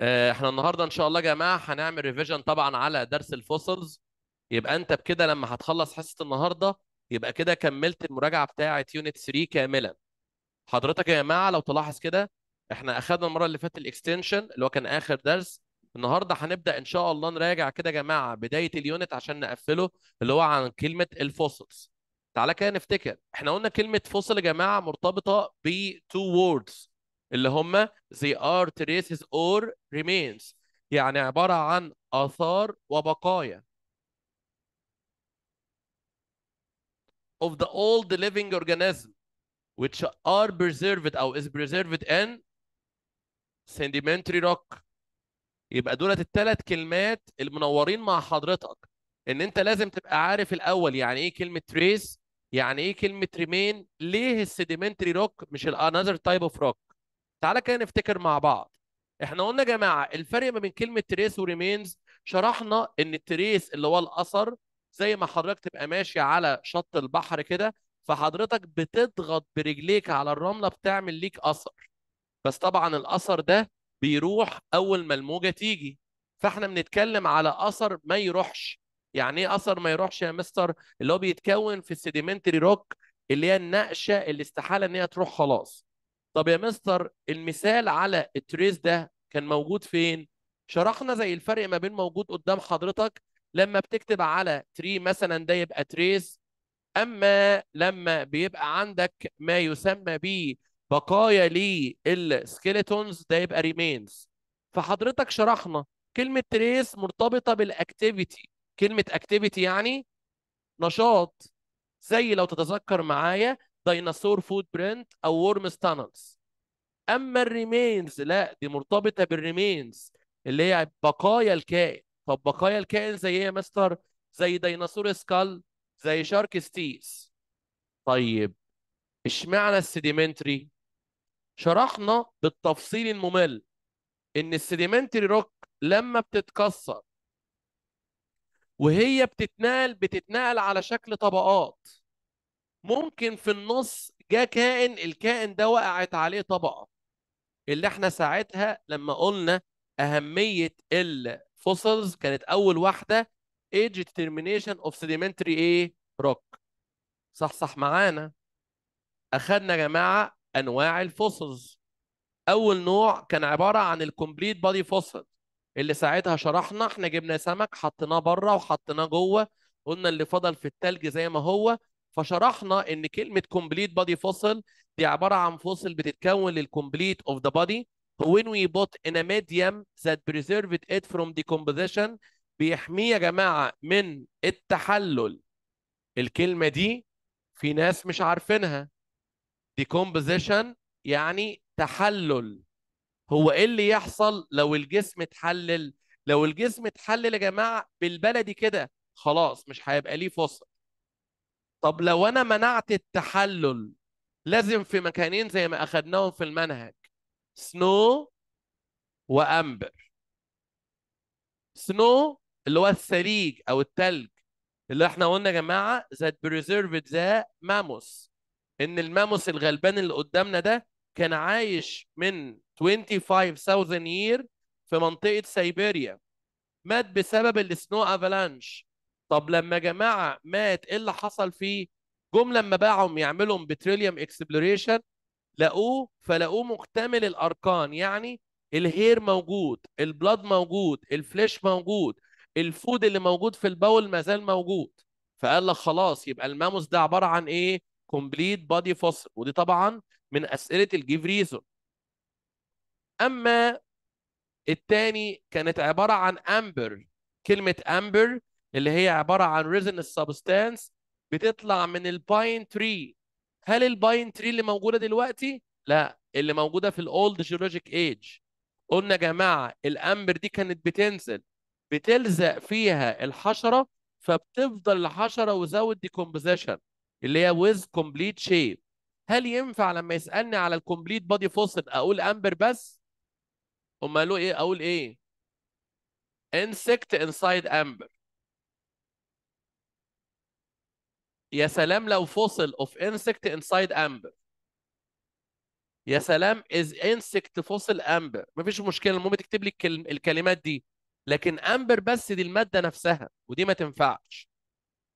آه، احنا النهارده ان شاء الله يا جماعه هنعمل ريفيجن طبعا على درس الفوسلز يبقى انت بكده لما هتخلص حصه النهارده يبقى كده كملت المراجعه بتاعه يونت 3 كاملا حضرتك يا جماعه لو تلاحظ كده احنا اخذنا المره اللي فاتت الاكستنشن اللي هو كان اخر درس النهارده هنبدا ان شاء الله نراجع كده يا جماعه بدايه اليونت عشان نقفله اللي هو عن كلمه الفوسلز تعالى كده نفتكر احنا قلنا كلمه فوسل يا جماعه مرتبطه ب تو words اللي هم they are traces or remains يعني عبارة عن آثار وبقايا of the old living organism which are preserved أو is preserved in sedimentary rock يبقى دولت الثلاث كلمات المنورين مع حضرتك ان انت لازم تبقى عارف الاول يعني ايه كلمه trace يعني ايه كلمه remain ليه السيديمنتري روك مش الانذر تايب اوف روك تعالى كده نفتكر مع بعض احنا قلنا يا جماعه الفرق ما بين كلمه تريس وريمينز شرحنا ان التريس اللي هو الاثر زي ما حضرتك تبقى ماشي على شط البحر كده فحضرتك بتضغط برجليك على الرمله بتعمل ليك اثر بس طبعا الاثر ده بيروح اول ما الموجه تيجي فاحنا بنتكلم على اثر ما يروحش يعني ايه اثر ما يروحش يا مستر اللي هو بيتكون في السيديمنتري روك اللي هي النقشه اللي استحاله ان هي تروح خلاص طب يا مستر المثال على التريس ده كان موجود فين شرحنا زي الفرق ما بين موجود قدام حضرتك لما بتكتب على تري مثلا ده يبقى تريس اما لما بيبقى عندك ما يسمى ب بقايا للسكيلتونز ده يبقى ريمينز فحضرتك شرحنا كلمه تريس مرتبطه بالاكتيفيتي كلمه اكتيفيتي يعني نشاط زي لو تتذكر معايا ديناصور فوت برنت او ورمز تانلز اما الريمينز لا دي مرتبطه بالريمينز اللي هي بقايا الكائن طب بقايا الكائن زي ايه يا مستر زي ديناصور سكال زي شارك ستيس طيب اشمعنى السيديمنتري شرحنا بالتفصيل الممل ان السيديمنتري روك لما بتتكسر وهي بتتنقل بتتنقل على شكل طبقات ممكن في النص جاء كائن الكائن ده وقعت عليه طبقه اللي احنا ساعتها لما قلنا اهميه الفوسلز كانت اول واحده ايج determination اوف سيديمنتري ايه روك صح صح معانا اخدنا يا جماعه انواع الفوسلز اول نوع كان عباره عن الكومبليت بادي فوسل اللي ساعتها شرحنا احنا جبنا سمك حطيناه بره وحطيناه جوه قلنا اللي فضل في التلج زي ما هو فشرحنا ان كلمه كومبليت بادي فوسل دي عباره عن فوسل بتتكون للكومبليت اوف ذا بادي when we put in a medium that preserved it from decomposition بيحميه يا جماعه من التحلل الكلمه دي في ناس مش عارفينها decomposition يعني تحلل هو ايه اللي يحصل لو الجسم اتحلل لو الجسم اتحلل يا جماعه بالبلدي كده خلاص مش هيبقى ليه فصل طب لو انا منعت التحلل لازم في مكانين زي ما اخدناهم في المنهج سنو وامبر سنو اللي هو الثليج او الثلج اللي احنا قلنا يا جماعه ذات preserved ذا ماموس ان الماموس الغلبان اللي قدامنا ده كان عايش من 25000 يير في منطقه سيبيريا مات بسبب السنو افالانش طب لما يا جماعه مات ايه اللي حصل فيه؟ جم لما باعهم يعملهم بتريليوم اكسبلوريشن لقوه فلقوه مكتمل الاركان يعني الهير موجود، البلاد موجود، الفليش موجود، الفود اللي موجود في البول ما زال موجود. فقال لك خلاص يبقى الماموس ده عباره عن ايه؟ كومبليت بادي فوسل ودي طبعا من اسئله الجيف ريزون. اما الثاني كانت عباره عن امبر كلمه امبر اللي هي عباره عن ريزنس سبستانس بتطلع من الباين تري هل الباين تري اللي موجوده دلوقتي لا اللي موجوده في الاولد جيولوجيك ايج قلنا يا جماعه الامبر دي كانت بتنزل بتلزق فيها الحشره فبتفضل الحشره وزود ديكومبوزيشن اللي هي ويز كومبليت شيب هل ينفع لما يسالني على الكومبليت بادي فوسل اقول امبر بس امال ايه اقول ايه انسكت انسايد امبر يا سلام لو فصل of insect inside amber يا سلام is insect فصل amber مفيش مشكله المهم تكتب لي الكلمات دي لكن امبر بس دي الماده نفسها ودي ما تنفعش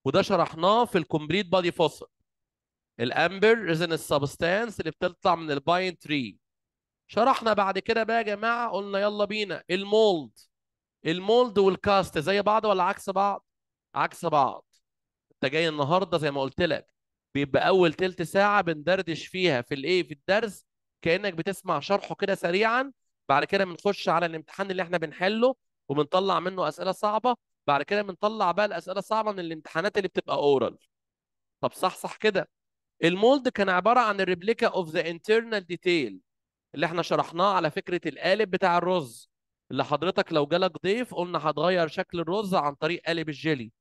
وده شرحناه في الكومبليت بادي فوسل الامبر ريزن السبستانس اللي بتطلع من الباين تري شرحنا بعد كده بقى يا جماعه قلنا يلا بينا المولد المولد والكاست زي بعض ولا عكس بعض عكس بعض انت جاي النهارده زي ما قلت لك بيبقى اول تلت ساعه بندردش فيها في الايه في الدرس كانك بتسمع شرحه كده سريعا بعد كده بنخش على الامتحان اللي احنا بنحله وبنطلع منه اسئله صعبه بعد كده بنطلع بقى الاسئله الصعبه من الامتحانات اللي بتبقى اورال طب صح صح كده المولد كان عباره عن الريبليكا اوف ذا انترنال ديتيل اللي احنا شرحناه على فكره القالب بتاع الرز اللي حضرتك لو جالك ضيف قلنا هتغير شكل الرز عن طريق قالب الجيلي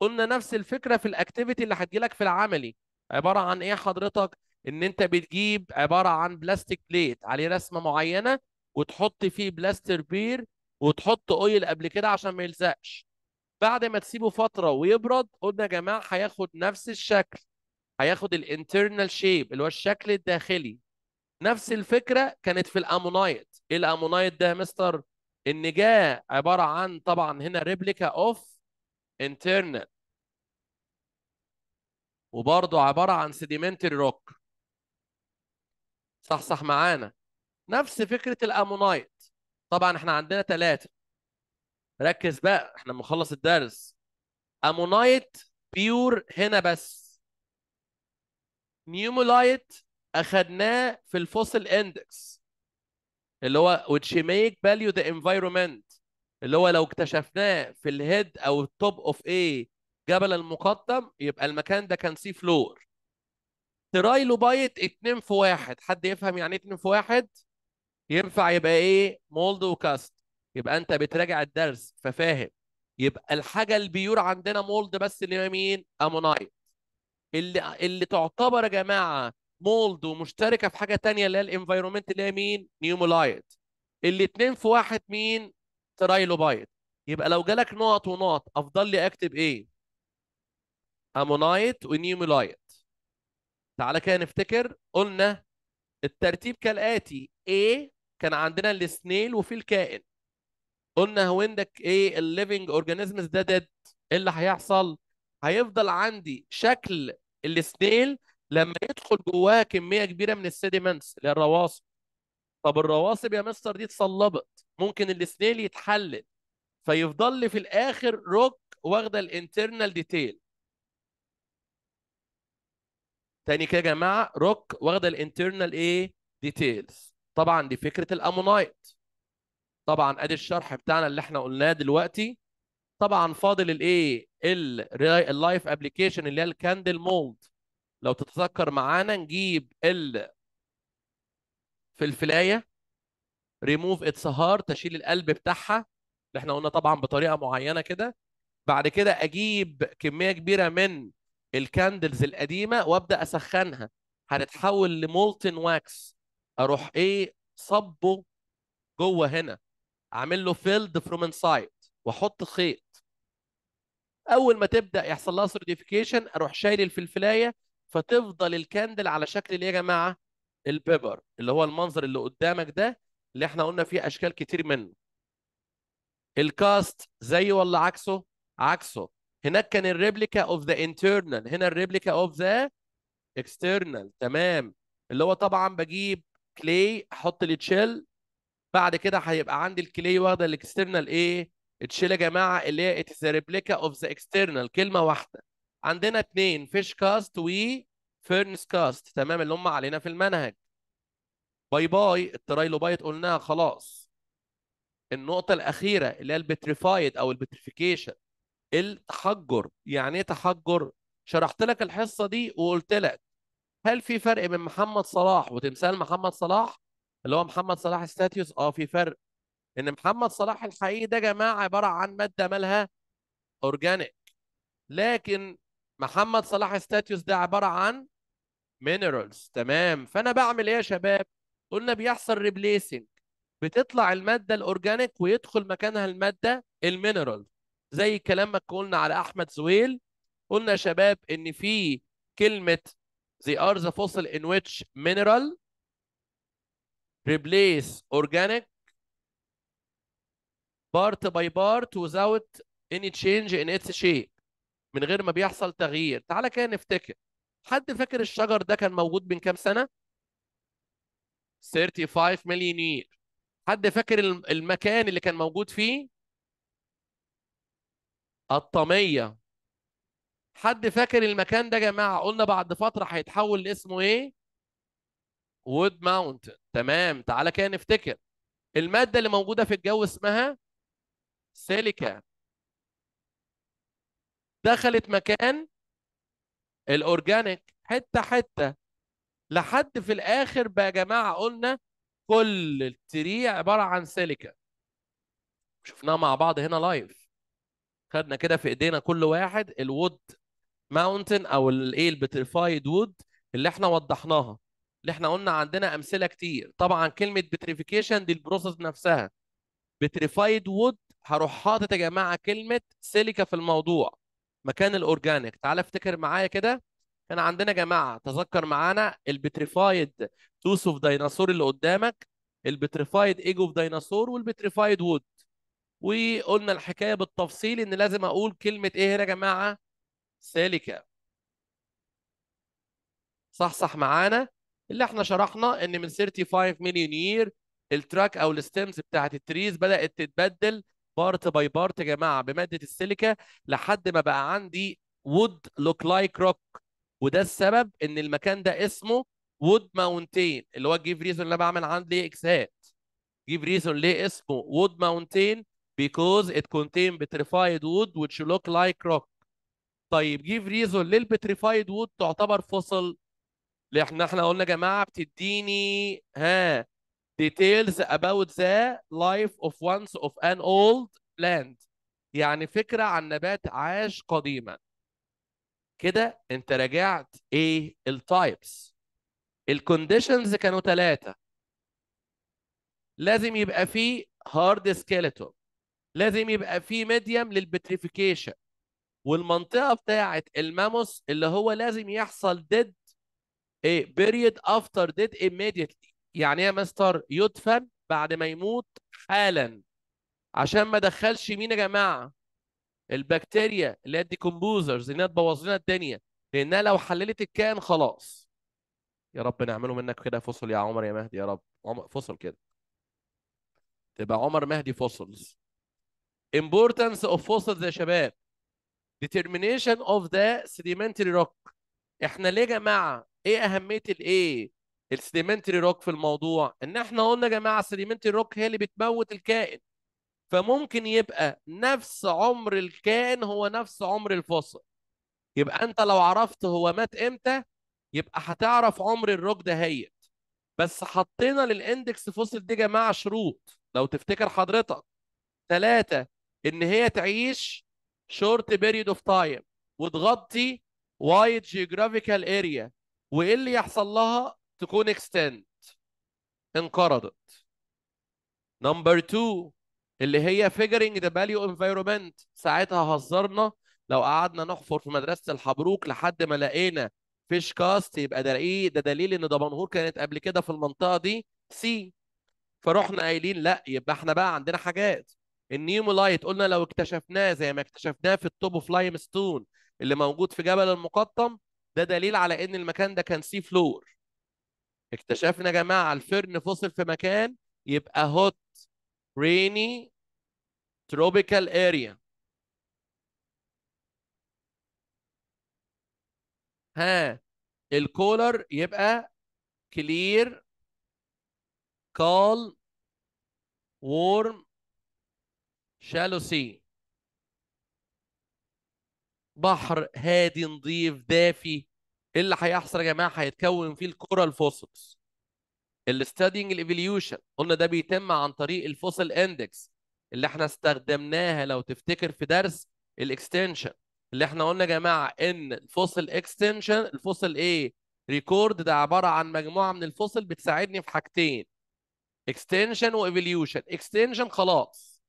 قلنا نفس الفكره في الاكتيفيتي اللي هتجيلك في العملي عباره عن ايه حضرتك ان انت بتجيب عباره عن بلاستيك بليت عليه رسمه معينه وتحط فيه بلاستر بير وتحط اويل قبل كده عشان ما يلزقش بعد ما تسيبه فتره ويبرد قلنا يا جماعه هياخد نفس الشكل هياخد الانترنال شيب اللي هو الشكل الداخلي نفس الفكره كانت في الامونايت ايه الامونايت ده يا مستر ان جاء عباره عن طبعا هنا ريبليكا اوف internal وبرضه عباره عن sedimentary rock صح صح معانا نفس فكره الامونايت طبعا احنا عندنا ثلاثه ركز بقى احنا مخلص الدرس امونايت بيور هنا بس نيومولايت اخدناه في الفوسل اندكس اللي هو which make value the environment اللي هو لو اكتشفناه في الهيد او التوب اوف ايه جبل المقدم يبقى المكان ده كان سي فلور ترايلوبايت اتنين في واحد حد يفهم يعني إيه اتنين في واحد ينفع يبقى ايه مولد وكاست يبقى انت بتراجع الدرس ففاهم يبقى الحاجه البيور عندنا مولد بس اللي مين امونايت اللي اللي تعتبر يا جماعه مولد ومشتركه في حاجه ثانيه اللي هي الانفايرومنت اللي هي مين نيومولايت الاثنين في واحد مين ترايلوبايت يبقى لو جالك نقط ونقط افضل لي اكتب ايه امونايت ونيومولايت تعالى كده نفتكر قلنا الترتيب كالاتي A كان عندنا السنيل وفي الكائن قلنا هو عندك ايه الليفنج اورجانيزمز ده ديد ايه اللي هيحصل هيفضل عندي شكل السنيل لما يدخل جواه كميه كبيره من السيديمنتس اللي هي الرواسب طب الرواسب يا مستر دي اتصلبت ممكن السنيل يتحلل فيفضل لي في الاخر روك واخده الانترنال ديتيل تاني كده يا جماعه روك واخده الانترنال ايه ديتيلز طبعا دي فكره الامونايت طبعا ادي الشرح بتاعنا اللي احنا قلناه دلوقتي طبعا فاضل الايه اللايف ابلكيشن اللي هي الكاندل مولد لو تتذكر معانا نجيب ال في الفلايه ريموف اتس هارت اشيل القلب بتاعها اللي احنا قلنا طبعا بطريقه معينه كده بعد كده اجيب كميه كبيره من الكاندلز القديمه وابدا اسخنها هتتحول لمولتن واكس اروح ايه صبه جوه هنا اعمل له فيلد فروم انسايد واحط خيط اول ما تبدا يحصل لها سرديفيكيشن اروح شايل الفلفلايه فتفضل الكاندل على شكل ايه يا جماعه البيبر اللي هو المنظر اللي قدامك ده اللي احنا قلنا فيه اشكال كتير منه الكاست زيه ولا عكسه عكسه هناك كان الريبليكا اوف ذا انترنال هنا الريبليكا اوف ذا اكسترنال تمام اللي هو طبعا بجيب كلي احط التشيل بعد كده هيبقى عندي الكلي واخده الاكسترنال ايه التشيل يا جماعه اللي هي اتس ريبليكا اوف ذا اكسترنال كلمه واحده عندنا اتنين فيش كاست و فيرنس كاست تمام اللي هم علينا في المنهج باي باي الترايلوبايت قلناها خلاص النقطة الأخيرة اللي هي البتريفايد أو البتريفيكيشن التحجر يعني إيه تحجر؟ شرحت لك الحصة دي وقلت لك هل في فرق بين محمد صلاح وتمثال محمد صلاح اللي هو محمد صلاح ستاتيوس؟ اه في فرق إن محمد صلاح الحقيقي ده يا جماعة عبارة عن مادة مالها أورجانيك لكن محمد صلاح ستاتيوس ده عبارة عن مينرالز تمام فأنا بعمل إيه يا شباب؟ قلنا بيحصل ريبليسنج بتطلع الماده الاورجانيك ويدخل مكانها الماده المينرال زي كلام ما قلنا على احمد زويل قلنا يا شباب ان في كلمه زي ار ذا فوسل ان ويتش مينرال ريبليس اورجانيك بارت باي بارت وزاوت اني تشينج ان اتس شيء من غير ما بيحصل تغيير تعالى كده نفتكر حد فاكر الشجر ده كان موجود من كام سنه 35 مليون يير حد فاكر المكان اللي كان موجود فيه الطمية حد فاكر المكان ده يا جماعة قلنا بعد فترة هيتحول لاسمه ايه وود ماونتن تمام تعالى كده نفتكر المادة اللي موجودة في الجو اسمها سيليكا دخلت مكان الاورجانيك حته حته لحد في الاخر بقى يا جماعه قلنا كل التري عباره عن سيليكا شفناها مع بعض هنا لايف خدنا كده في ايدينا كل واحد الود ماونتن او الايه البتريفايد وود اللي احنا وضحناها اللي احنا قلنا عندنا امثله كتير طبعا كلمه بتريفيكيشن دي البروسس نفسها بتريفايد وود هروح حاطط يا جماعه كلمه سيليكا في الموضوع مكان الاورجانيك تعال افتكر معايا كده احنا عندنا يا جماعه تذكر معانا البتريفايد توس اوف ديناصور اللي قدامك البتريفايد ايج اوف ديناصور والبتريفايد وود وقلنا الحكايه بالتفصيل ان لازم اقول كلمه ايه هنا يا جماعه سيليكا صح صح معانا اللي احنا شرحنا ان من 35 مليون يير التراك او الستيمز بتاعت التريز بدات تتبدل بارت باي بارت يا جماعه بماده السيليكا لحد ما بقى عندي وود لوك لايك روك وده السبب ان المكان ده اسمه وود ماونتين اللي هو جيف ريزون اللي انا بعمل عندي اكسات جيف ريزون ليه اسمه وود ماونتين because it كونتين petrified wood which لوك like rock طيب جيف ريزون ليه البتريفايد وود تعتبر فصل احنا احنا قلنا يا جماعه بتديني ها details about the life of once of an old plant يعني فكره عن نبات عاش قديما كده انت راجعت ايه التايبس الكونديشنز كانوا ثلاثه لازم يبقى فيه هارد سكيلتون لازم يبقى فيه ميديم للبتريفيكيشن والمنطقه بتاعه الماموس اللي هو لازم يحصل ديد ايه بيريد افتر ديد immediately يعني ايه يا مستر يدفن بعد ما يموت حالا عشان ما دخلش مين يا جماعه البكتيريا اللي هي الديكومبوزرز انها تبوظ لنا الدنيا لانها لو حللت الكائن خلاص يا رب نعمله منك كده فصل يا عمر يا مهدي يا رب عمر فصل كده تبقى عمر مهدي فصلز importance of fossils يا شباب determination of the sedimentary rock احنا ليه يا جماعه ايه اهميه الايه السediمنتري روك في الموضوع ان احنا قلنا يا جماعه السediمنتري روك هي اللي بتموت الكائن فممكن يبقى نفس عمر الكائن هو نفس عمر الفصل يبقى انت لو عرفت هو مات امتى يبقى هتعرف عمر الروج هيت بس حطينا للاندكس فصل دي جماعه شروط لو تفتكر حضرتك ثلاثه ان هي تعيش شورت بيريد اوف تايم وتغطي وايد جيوغرافيكال اريا وايه اللي يحصل لها تكون اكستنت انقرضت نمبر 2 اللي هي فيجرينج ذا فاليو انفايرمنت ساعتها هزرنا لو قعدنا نحفر في مدرسه الحبروك لحد ما لقينا فيش كاست يبقى ده ايه ده دليل ان دمنهور كانت قبل كده في المنطقه دي سي فرحنا قايلين لا يبقى احنا بقى عندنا حاجات النيومولايت قلنا لو اكتشفناه زي ما اكتشفناه في التوب اوف لايم ستون اللي موجود في جبل المقطم ده دليل على ان المكان ده كان سي فلور اكتشفنا يا جماعه الفرن فصل في مكان يبقى هوت rainy tropical area ها الكولر يبقى clear calm warm shallow sea بحر هادي نظيف دافي ايه اللي هيحصل يا جماعه هيتكون فيه الكورال فوسفورس الستادينج الايفوليوشن قلنا ده بيتم عن طريق الفوسل اندكس اللي احنا استخدمناها لو تفتكر في درس الاكستنشن اللي احنا قلنا يا جماعه ان الفوسل اكستنشن الفوسل ايه ريكورد ده عباره عن مجموعه من الفوسل بتساعدني في حاجتين اكستنشن وايفوليوشن اكستنشن خلاص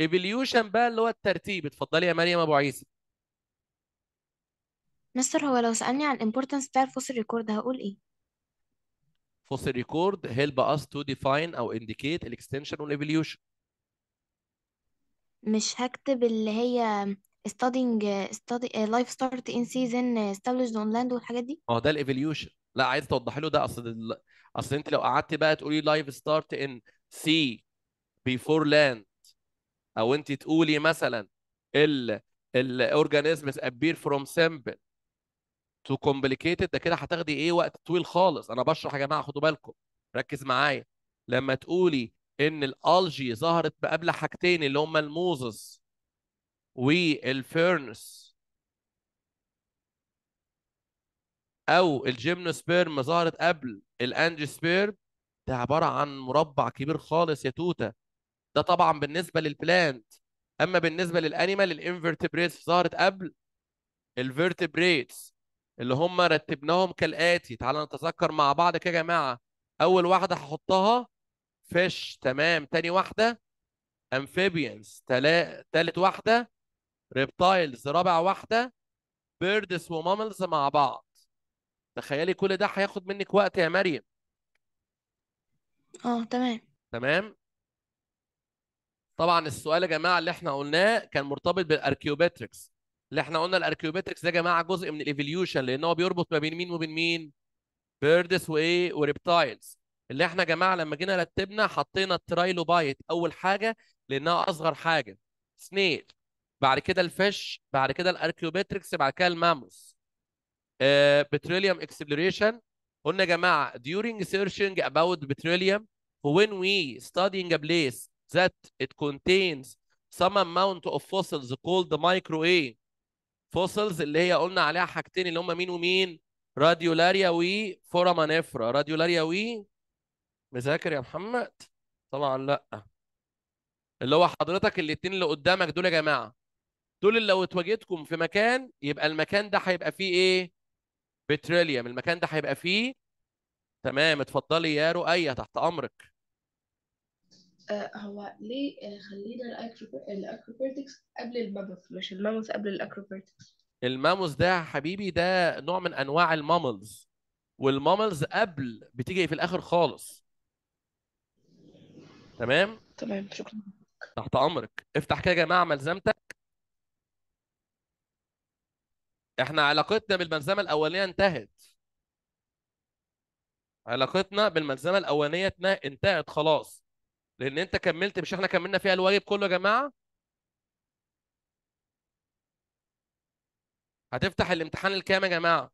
ايفوليوشن بقى اللي هو الترتيب اتفضلي يا مريم ابو عيسى مستر هو لو سألني عن الامبورتنس بتاع الفوسل ريكورد هقول ايه fossil record help us to define أو indicate الاكستنشن والإيفوليوشن مش هكتب اللي هي studying study uh, life start in season uh, established on land والحاجات دي اه ده الايفوليوشن لا عايز توضح له ده اصل اصل انت لو قعدت بقى تقولي life start in sea before land او انت تقولي مثلا ال organisms ابير فروم سامبل تو كومبليكيتد ده كده هتاخدي ايه وقت طويل خالص انا بشرح يا جماعه خدوا بالكم ركز معايا لما تقولي ان الالجي ظهرت قبل حاجتين اللي هما الموزس والفيرنس او الجيمنوسبيرم ظهرت قبل الانجيوسبيرم ده عباره عن مربع كبير خالص يا توته ده طبعا بالنسبه للبلانت اما بالنسبه للانيمال الانفرتبريتس ظهرت قبل الفيرتبريتس اللي هم رتبناهم كالاتي تعالوا نتذكر مع بعض كده يا جماعه اول واحده هحطها فيش تمام تاني واحده امفيبيانز تالت واحده ريبتايلز رابع واحده بيردس وماملز مع بعض تخيلي كل ده هياخد منك وقت يا مريم اه تمام تمام طبعا السؤال يا جماعه اللي احنا قلناه كان مرتبط بالاركيوباتريكس اللي احنا قلنا الاركيوباتكس ده يا جماعه جزء من الايفوليوشن لان هو بيربط ما بين مين وبين مين؟ بيردس وايه؟ وريبتايلز اللي احنا يا جماعه لما جينا رتبنا حطينا الترايلوبايت اول حاجه لانها اصغر حاجه سنيل بعد كده الفيش بعد كده الاركيوباتريكس بعد كده الماموس آه بتروليوم اكسبلوريشن قلنا يا جماعه during searching about petroleum when we studying a place that it contains some amount of fossils called the micro A فوسلز اللي هي قلنا عليها حاجتين اللي هم مين ومين راديولاريا فورامانيفرا راديولاريا و مذاكر يا محمد طبعا لا اللي هو حضرتك الاثنين اللي قدامك دول يا جماعه دول اللي لو اتواجدتكم في مكان يبقى المكان ده هيبقى فيه ايه بتروليوم المكان ده هيبقى فيه تمام اتفضلي يا رؤيه تحت امرك آه، هو ليه آه، خلينا الاكروبيرتكس قبل الماموث مش الماموث قبل الاكروبيرتكس الماموث ده يا حبيبي ده نوع من انواع الماملز والماملز قبل بتيجي في الاخر خالص تمام تمام شكرا تحت امرك افتح كده يا جماعه ملزمتك احنا علاقتنا بالملزمه الاولانيه انتهت علاقتنا بالملزمه الاولانيه انتهت خلاص لان انت كملت مش احنا كملنا فيها الواجب كله يا جماعه هتفتح الامتحان الكام يا جماعه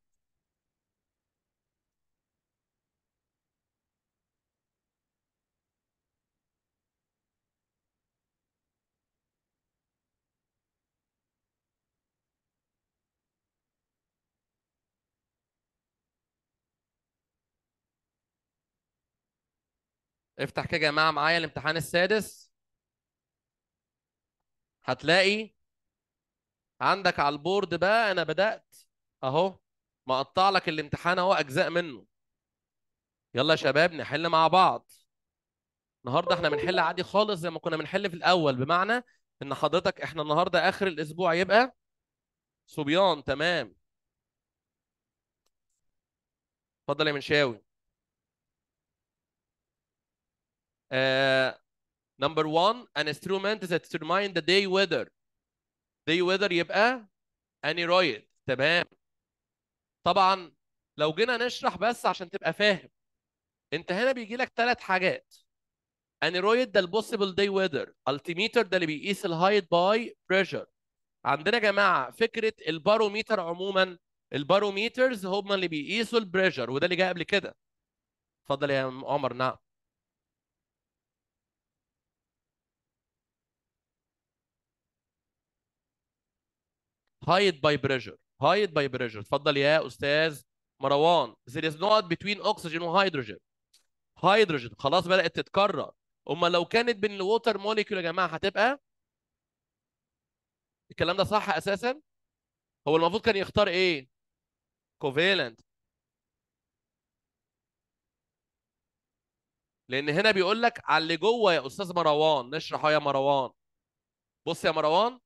افتح كده يا جماعه معايا الامتحان السادس هتلاقي عندك على البورد بقى انا بدات اهو مقطع لك الامتحان اهو اجزاء منه يلا يا شباب نحل مع بعض النهارده احنا بنحل عادي خالص زي ما كنا بنحل في الاول بمعنى ان حضرتك احنا النهارده اخر الاسبوع يبقى صبيان تمام اتفضل يا منشاوي نمبر آه، 1 one, an instrument that determine the day weather. Day weather يبقى aneroid. تمام. طبعا لو جينا نشرح بس عشان تبقى فاهم. انت هنا بيجي لك ثلاث حاجات. انيرويد ده البوسيبل داي ويذر التيميتر ده اللي بيقيس الهايت باي بريشر عندنا يا جماعه فكره الباروميتر عموما الباروميترز هم اللي بيقيسوا البريشر وده اللي جاي قبل كده اتفضل يا عمر نعم هايد باي بريشر هايد باي بريشر اتفضل يا استاذ مروان there is not between oxygen and hydrogen hydrogen خلاص بدات تتكرر امال لو كانت بين الووتر موليكيول يا جماعه هتبقى الكلام ده صح اساسا هو المفروض كان يختار ايه كوفالنت لان هنا بيقول لك على اللي جوه يا استاذ مروان نشرحه يا مروان بص يا مروان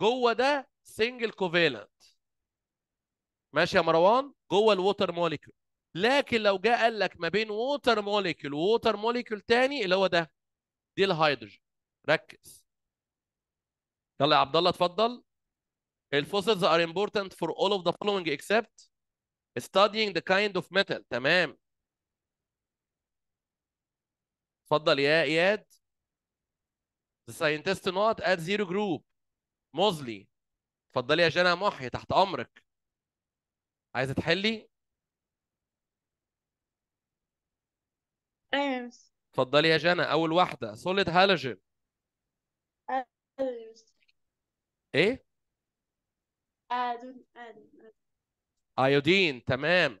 جوه ده سنجل كوفالنت ماشي يا مروان جوه الووتر موليكيول لكن لو جه قال لك ما بين ووتر موليكيول ووتر موليكيول تاني اللي هو ده دي الهيدروجين ركز يلا يا عبد الله اتفضل الفوسلز are important for all of the following except studying the kind of metal تمام اتفضل يا اياد the scientist not at zero group Mosley اتفضلي يا جنى محي تحت امرك عايزه تحلي ايوه اتفضلي يا جنى اول واحده سوليد هالوجين ايه ايودين تمام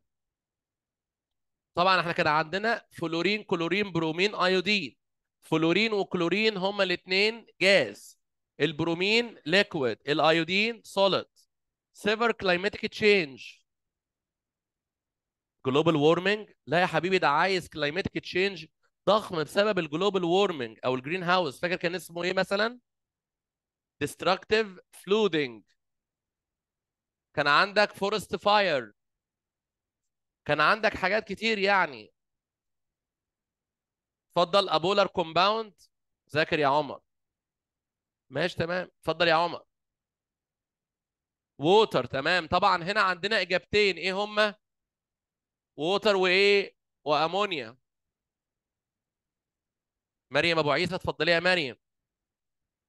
طبعا احنا كده عندنا فلورين كلورين برومين ايودين فلورين وكلورين هما الاثنين جاز البرومين ليكويد الايودين سوليد سيفر كلايماتيك تشينج جلوبال وورمنج لا يا حبيبي ده عايز كلايماتيك تشينج ضخم بسبب الجلوبال وورمنج او الجرين هاوس فاكر كان اسمه ايه مثلا destructive flooding كان عندك فورست فاير كان عندك حاجات كتير يعني اتفضل ابولار كومباوند ذاكر يا عمر ماشي تمام اتفضل يا عمر ووتر تمام طبعا هنا عندنا اجابتين ايه هما ووتر وايه وامونيا مريم ابو عيسى اتفضلي يا مريم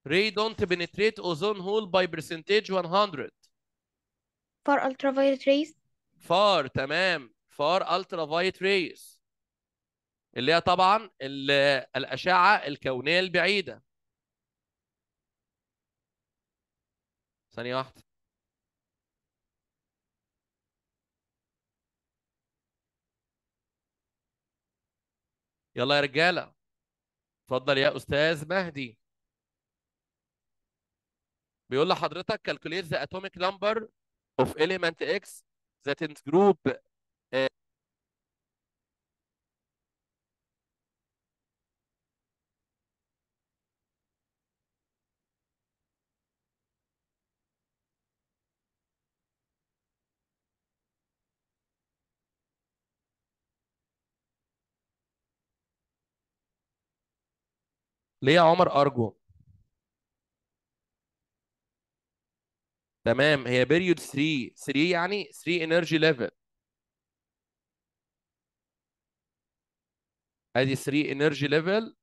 ray don't penetrate ozone hole by percentage 100 الترا ultraviolet ريز فار تمام الترا ultraviolet ريز اللي هي طبعا الاشعه الكونيه البعيده ثانية واحدة يلا يا رجالة اتفضل يا أستاذ مهدي بيقول لحضرتك calculate the atomic number of element X that in group آه، ليه عمر ارجو تمام هي بيريود 3 3 يعني 3 انرجي ليفل ادي 3 انرجي ليفل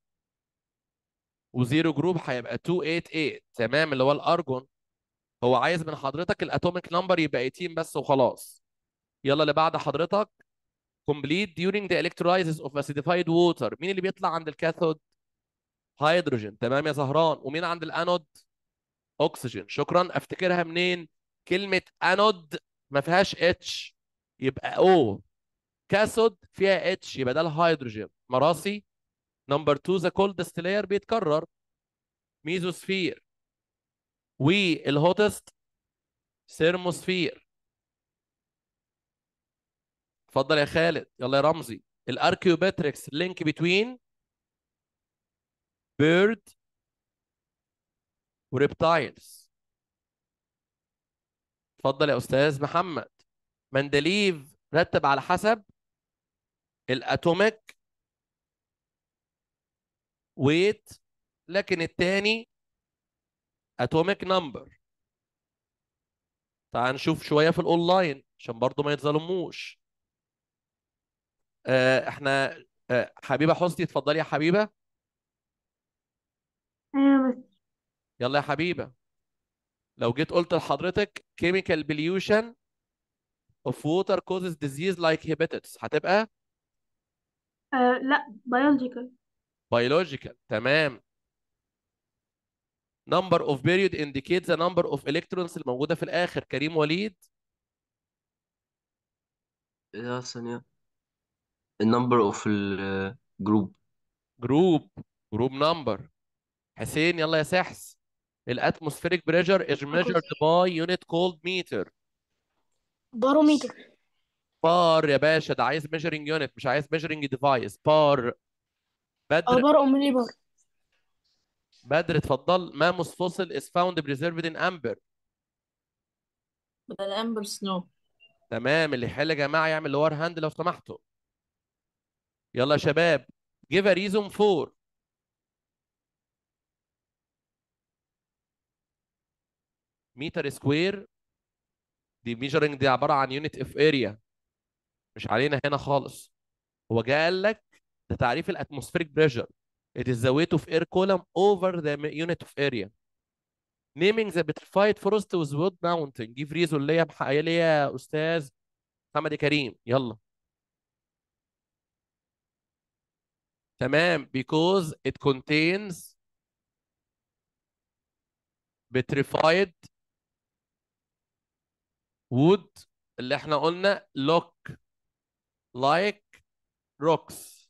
وزيرو جروب هيبقى 288 تمام اللي هو الارجون هو عايز من حضرتك الاتوميك نمبر يبقى 18 بس وخلاص يلا اللي بعد حضرتك complete during the electrolysis of acidified water مين اللي بيطلع عند الكاثود هيدروجين تمام يا زهران ومين عند الانود اكسجين شكرا افتكرها منين كلمه انود ما فيهاش اتش يبقى او كاسود فيها اتش يبقى ده الهيدروجين مراسي نمبر 2 ذا كولدست لاير بيتكرر ميزوسفير والهوتست ثيرموسفير اتفضل يا خالد يلا يا رمزي الاركيوباتريكس لينك بتوين بيرد وريبتايلز اتفضل يا استاذ محمد مندليف رتب على حسب الاتوميك ويت لكن الثاني اتوميك نمبر تعال نشوف شويه في الاونلاين عشان برضو ما يتظلموش آه، احنا آه، حبيبه حسني اتفضلي يا حبيبه ايوه مستر يلا يا حبيبه لو جيت قلت لحضرتك chemical pollution of water causes disease like hepatitis هتبقى آه لا biological biological تمام number of period indicates the number of electrons الموجوده في الاخر كريم وليد يا ثانية النمبر اوف group group group number حسين يلا يا سحس الاتموسفيريك بريشر از ميجرد باي يونت كولد ميتر باروميتر بار يا باشا ده عايز ميجرينج يونت مش عايز ميجرينج ديفايس بار بدر بار امال بار بدر اتفضل ماموس فوسل از فاوند بريزرفد ان امبر بدل امبر سنو تمام اللي يحل يا جماعه يعمل لور هاند لو سمحتوا يلا يا شباب give a reason for متر سكوير دي ميجرنج دي عباره عن يونت اف اريا مش علينا هنا خالص هو قال لك ده تعريف الاتموسفيريك بريشر It is the weight of air column over the unit of area. Naming the petrified forest with wood mountain. جيب ريزون ليا ليا يا استاذ محمد كريم يلا. تمام because it contains petrified would اللي احنا قلنا look like rocks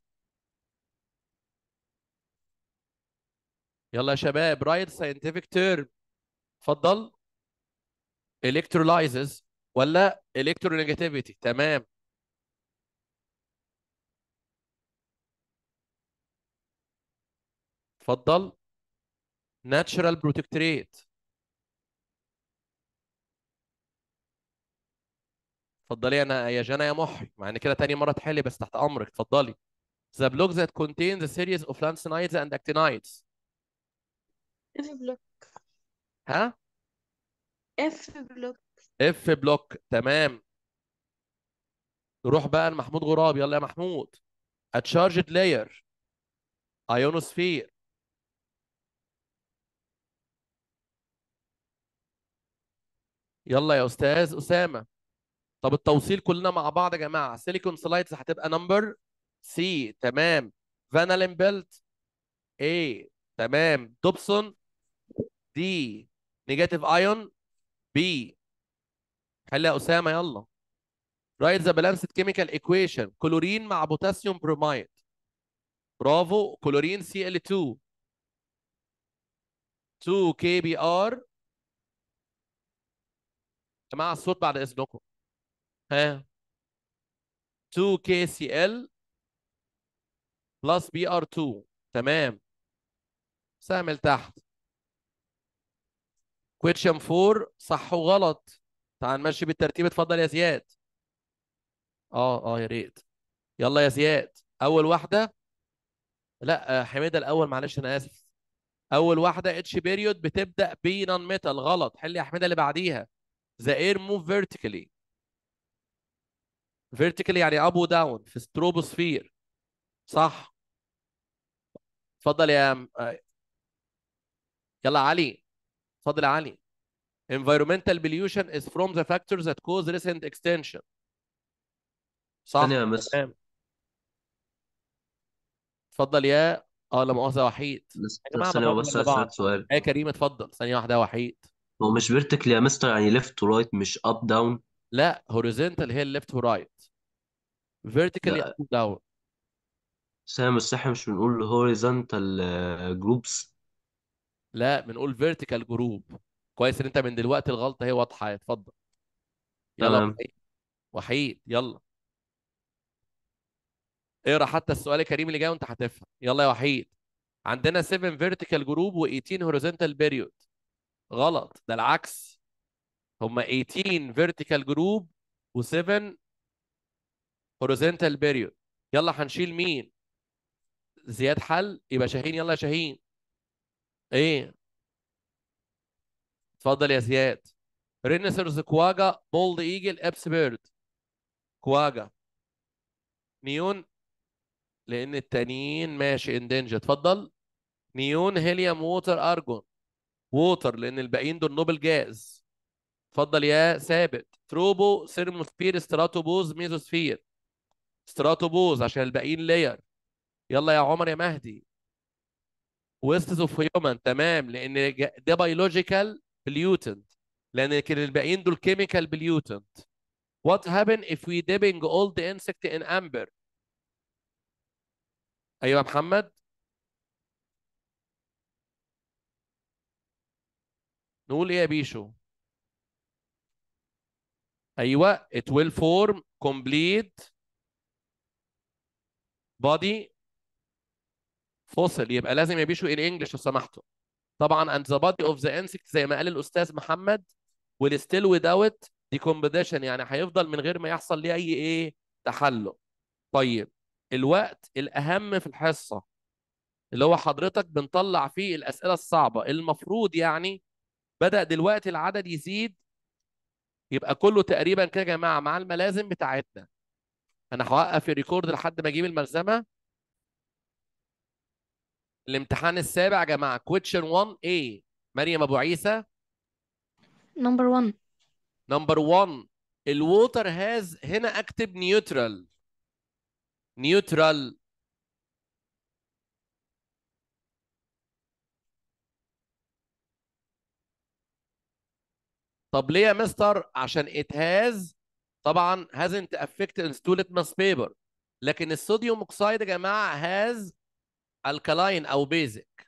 يلا يا شباب write scientific term اتفضل electrolysis ولا electronegativity تمام اتفضل natural protectorate اتفضلي انا يا جانا يا محي مع ان كده تاني مره تحلي بس تحت امرك اتفضلي The block that contains the series of lanthanides and actinides. F block. ها؟ F block. F block تمام. نروح بقى لمحمود غراب يلا يا محمود. A charged layer. Ionosphere. يلا يا استاذ اسامه طب التوصيل كلنا مع بعض يا جماعه سيليكون سلايدز هتبقى نمبر سي تمام فانالين بيلت اي تمام دوبسون دي نيجاتيف ايون بي خلي يا اسامه يلا رايت ذا بالانسد كيميكال ايكويشن كلورين مع بوتاسيوم برومايد برافو كلورين سي ال 2 2 كي بي ار جماعه الصوت بعد اذنكم ها 2KCl بلس BR2 تمام سهمل تحت كويتشن 4 صح وغلط تعال نمشي بالترتيب اتفضل يا زياد اه اه يا ريت يلا يا زياد اول واحده لا آه، حميده الاول معلش انا اسف اول واحده اتش بيريود بتبدا بي نون ميتال غلط حل يا حميده اللي بعديها ذا اير موف فيرتيكالي فيرتيكال يعني اب وداون في ستروبوسفير صح اتفضل يا آه، يلا علي اتفضل يا علي environmental pollution is from the factors that cause recent extension صح ثانية مس اتفضل يا اه لا مؤاخذة وحيد يا جماعة ثانية بس اسألك سؤال يا كريم اتفضل ثانية واحدة وحيد هو مش فيرتيكال يا مستر يعني ليفت ورايت مش اب داون لا هوريزونتال هي الليفت ورايت vertically لا up and down سام مش بنقول horizontal آه، groups لا بنقول vertical جروب كويس ان انت من دلوقتي الغلطه هي واضحه اتفضل يلا تمام وحيد وحيد يلا اقرا حتى السؤال الكريم اللي جاي وانت هتفهم يلا يا وحيد عندنا 7 فيرتيكال جروب و18 هوريزونتال بيريود غلط ده العكس هما 18 فيرتيكال جروب و7 هوريزونتال بيريود يلا هنشيل مين زياد حل يبقى شاهين يلا يا شاهين ايه اتفضل يا زياد رينيسرز كواجا بولد ايجل ابس بيرد كواجا نيون لان التانيين ماشي اندنج اتفضل نيون هيليوم ووتر ارجون ووتر لان الباقيين دول نوبل جاز اتفضل يا ثابت تروبو سيرموسفير استراتوبوز ميزوسفير بوز عشان الباقيين لاير يلا يا عمر يا مهدي ويستس اوف هيومن تمام لان ده بيولوجيكال بليوتنت لان الباقيين دول كيميكال بليوتنت What هابن if we dipping all the انسكت in amber? أيوة يا محمد نقول إيه يا بيشو؟ أيوة it will form complete بادي فصل يبقى لازم يبيشوا ان انجلش لو سمحتوا طبعا اند ذا بادي اوف ذا انسكت زي ما قال الاستاذ محمد will still without decomposition يعني هيفضل من غير ما يحصل ليه اي ايه تحلل طيب الوقت الاهم في الحصه اللي هو حضرتك بنطلع فيه الاسئله الصعبه المفروض يعني بدا دلوقتي العدد يزيد يبقى كله تقريبا كده يا جماعه مع الملازم بتاعتنا انا هوقف الريكورد لحد ما اجيب الملزمه الامتحان السابع يا جماعه question 1 ايه مريم ابو عيسى نمبر 1 نمبر 1 الووتر هاز هنا اكتب نيوترال نيوترال طب ليه يا مستر عشان it has طبعا hasn't affected insoluteness paper لكن الصوديوم اوكسايد يا جماعه has alkaline او basic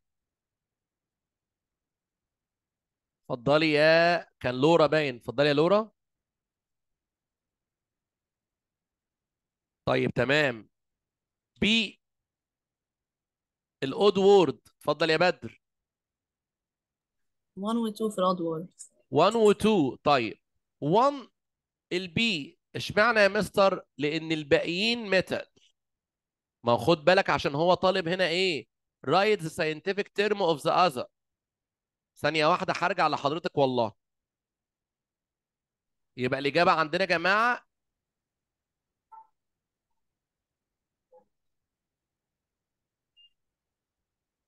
اتفضلي يا كان لورا باين اتفضلي يا لورا طيب تمام بي الاود وورد اتفضل يا بدر 1 و 2 في الاود وورد 1 و 2 طيب 1 البي اشمعنى يا مستر لان الباقيين ميتال ما هو خد بالك عشان هو طالب هنا ايه رايت ذا ساينتفك تيرم اوف ذا اذر ثانيه واحده هرجع لحضرتك والله يبقى الاجابه عندنا يا جماعه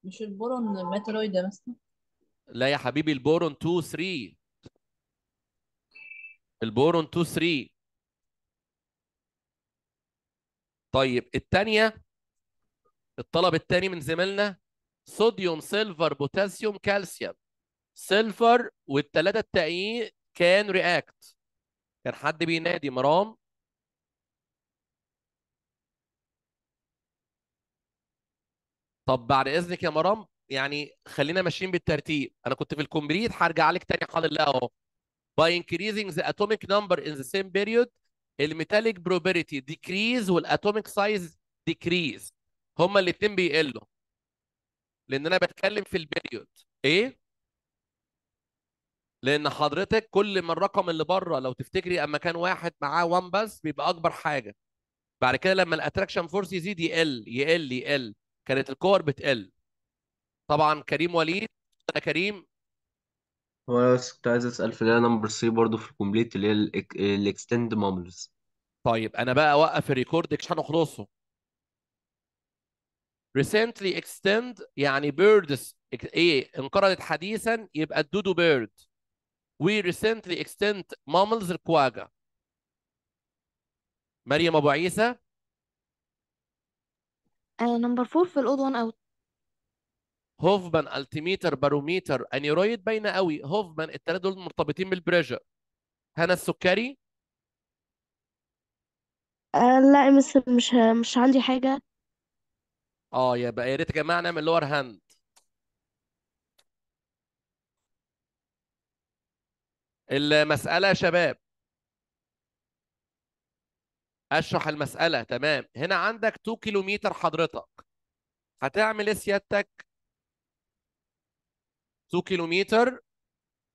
مش البورون ميتالويد يا مستر لا يا حبيبي البورون 2 3 البورون 2 3 طيب الثانيه الطلب الثاني من زميلنا صوديوم سيلفر بوتاسيوم كالسيوم سيلفر والثلاثه التانيين كان رياكت كان حد بينادي مرام طب بعد اذنك يا مرام يعني خلينا ماشيين بالترتيب انا كنت في الكمبريت هرجع لك تاني حاضر لا اهو by increasing the atomic number in the same period الميتاليك probability decrease والatomic size decrease هما الاثنين بيقلوا لان انا بتكلم في البيريود ايه لان حضرتك كل ما الرقم اللي بره لو تفتكري اما كان واحد معاه 1 بس بيبقى اكبر حاجه بعد كده لما الاتراكشن فورس يزيد يقل يقل يقل كانت الكور بتقل طبعا كريم وليد انا كريم هو انا بس كنت عايز اسال في اللي هي نمبر سي برضه في الكومبليت اللي هي الاكستند مامبلز طيب انا بقى اوقف الريكورد عشان اخلصه recently extend يعني birds ايه, إيه، انقرضت حديثا يبقى الدودو بيرد we recently extend mammals الكواجا مريم ابو عيسى نمبر آه، 4 في الاود وان اوت هوفمان التيميتر باروميتر انيرويد باينه قوي هوفمان الثلاثه دول مرتبطين بالبريشر هنا السكري آه، لا مس مش مش عندي حاجه اه يبقى يا ريت يا جماعه نعمل لور هاند المساله يا شباب اشرح المساله تمام هنا عندك 2 كيلومتر حضرتك هتعمل ايه سيادتك 2 كيلومتر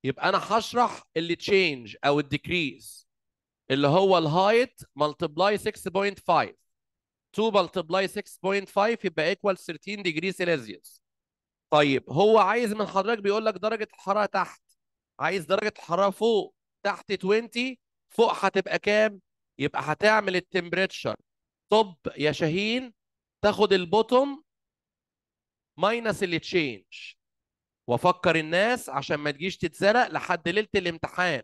يبقى انا هشرح اللي تشينج او الديكريز اللي هو الهايت ملتبلاي 6.5 2 ملتبلاي 6.5 يبقى ايكوال 13 ديجري سيليزيوس طيب هو عايز من حضرتك بيقول لك درجه الحراره تحت عايز درجه الحراره فوق تحت 20 فوق هتبقى كام يبقى هتعمل التمبريتشر طب يا شاهين تاخد البوتوم ماينس اللي تشينج وافكر الناس عشان ما تجيش تتزنق لحد ليله الامتحان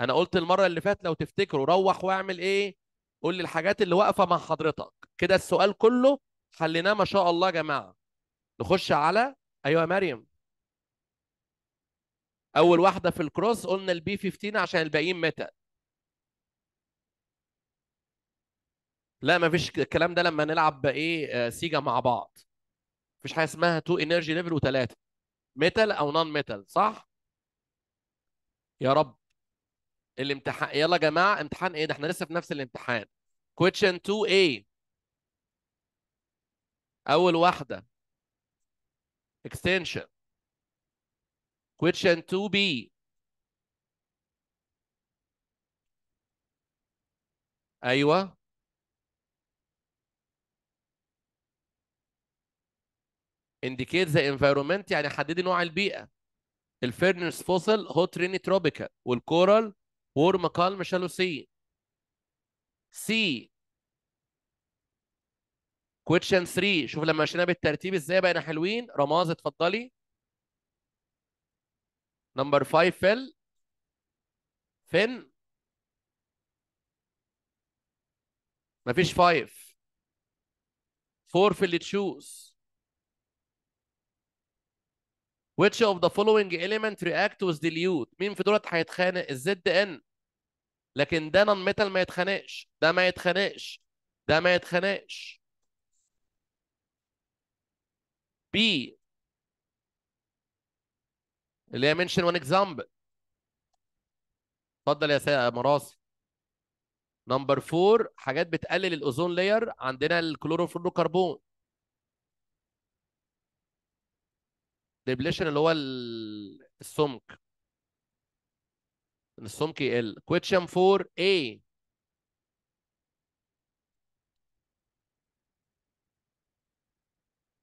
انا قلت المره اللي فاتت لو تفتكروا روح واعمل ايه قول لي الحاجات اللي واقفه مع حضرتك كده السؤال كله حليناه ما شاء الله يا جماعه نخش على ايوه يا مريم اول واحده في الكروس قلنا البي 15 عشان الباقيين متى لا مفيش الكلام ده لما نلعب بايه آه، سيجا مع بعض مفيش حاجه اسمها تو انرجي ليفل وثلاثه ميتال او نون ميتال صح يا رب الامتحان يلا يا جماعه امتحان ايه ده احنا لسه في نفس الامتحان كويتشن 2 a اول واحده اكستنشن كويشن 2b ايوه indicate the environment يعني حددي نوع البيئه الفيرنس فوسل هوت ريني تروبيكال والكورال وورم كالم شالو سي سي كويتشن 3 شوف لما مشينا بالترتيب ازاي بقينا حلوين رماز اتفضلي نمبر 5 فيل فين مفيش 5 4 في اللي تشوز which of the following element react with dilute مين في دولت هيتخانق الزد ان لكن ده نون ميتال ما يتخانقش ده ما يتخانقش ده ما يتخانقش B اللي هي منشن وان اكزامبل اتفضل يا يا مراسي نمبر 4 حاجات بتقلل الاوزون لاير عندنا الكلوروفلورو كربون ديبليشن اللي هو السمك ان السمك يقل كويتشن فور اي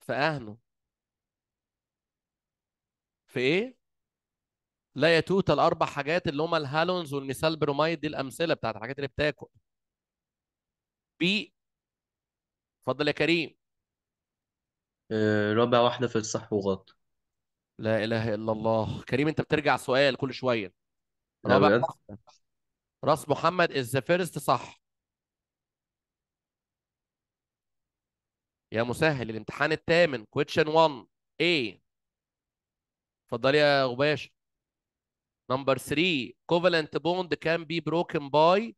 في أهنه في إيه؟ لا يا توت الأربع حاجات اللي هما الهالونز والميثال بروميد دي الأمثلة بتاعت الحاجات اللي بتاكل. بي اتفضل يا كريم. آه، رابع واحدة في الصح وغلط. لا اله الا الله كريم انت بترجع سؤال كل شويه رابع راس محمد از ذا فيرست صح يا مسهل الامتحان الثامن كويتشن 1 ايه اتفضلي يا غباش نمبر 3 كوفالنت بوند كان بي بروكن باي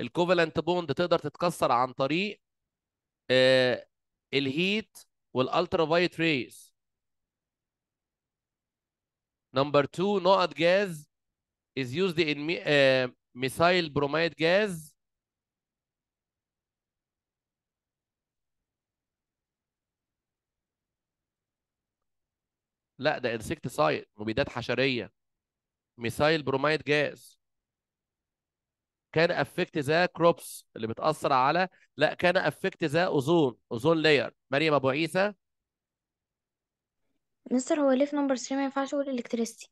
الكوفالنت بوند تقدر تتكسر عن طريق الهيت والالترا فايت ريز نمبر 2 نقط جاز is used in uh, missile bromide gas لا ده انسكتسايد مبيدات حشريه ميثايل بروميد جاز كان افكت ذا كروبس اللي بتاثر على لا كان افكت ذا اوزون اوزون لاير مريم ابو عيسى مستر هو ليه في نمبر 3 ما ينفعش اقول الكتريستي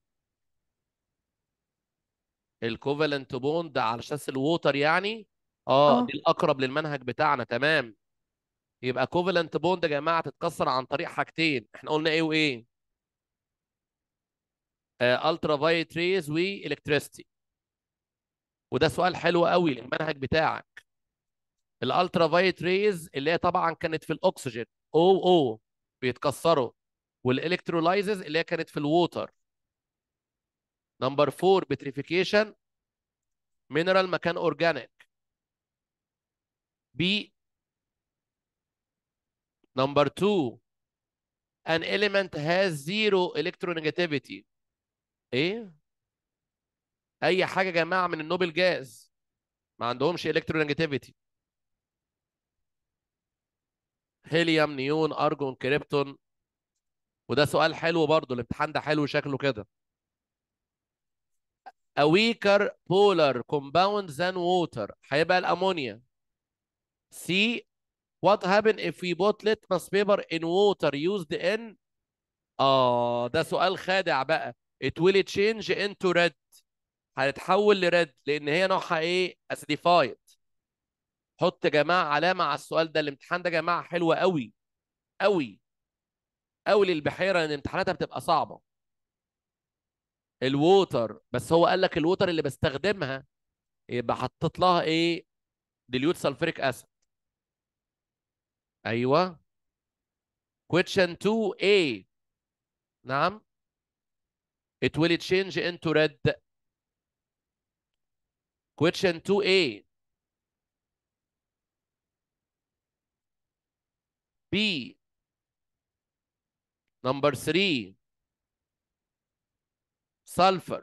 الكوفالنت بوند على اساس الووتر يعني اه اه دي الاقرب للمنهج بتاعنا تمام يبقى كوفالنت بوند يا جماعه تتكسر عن طريق حاجتين احنا قلنا ايه وايه الترا فايت ريز والكتريستي وده سؤال حلو قوي للمنهج بتاعك الالترا فايت ريز اللي هي طبعا كانت في الاكسجين او او بيتكسروا والالكترولايزز اللي هي كانت في الووتر نمبر 4 بتريفيكيشن مينرال مكان اورجانيك بي نمبر 2 ان element has zero electronegativity ايه اي حاجه يا جماعه من النوبل جاز ما عندهمش electronegativity هيليوم نيون ارجون كريبتون وده سؤال حلو برضو الامتحان ده حلو شكله كده a weaker polar compound than water هيبقى الامونيا C what happen if we put litmus paper in water used in اه ده سؤال خادع بقى it will change into red هتتحول لريد لان هي نوعها ايه اسيديفايد حط يا جماعه علامه على السؤال ده الامتحان ده يا جماعه حلو قوي قوي او للبحيره لان امتحاناتها بتبقى صعبه الووتر بس هو قال لك الووتر اللي بستخدمها يبقى حطيت لها ايه ديليوت سلفريك اسيد ايوه question 2a نعم it will change into red question 2a b Number three sulfur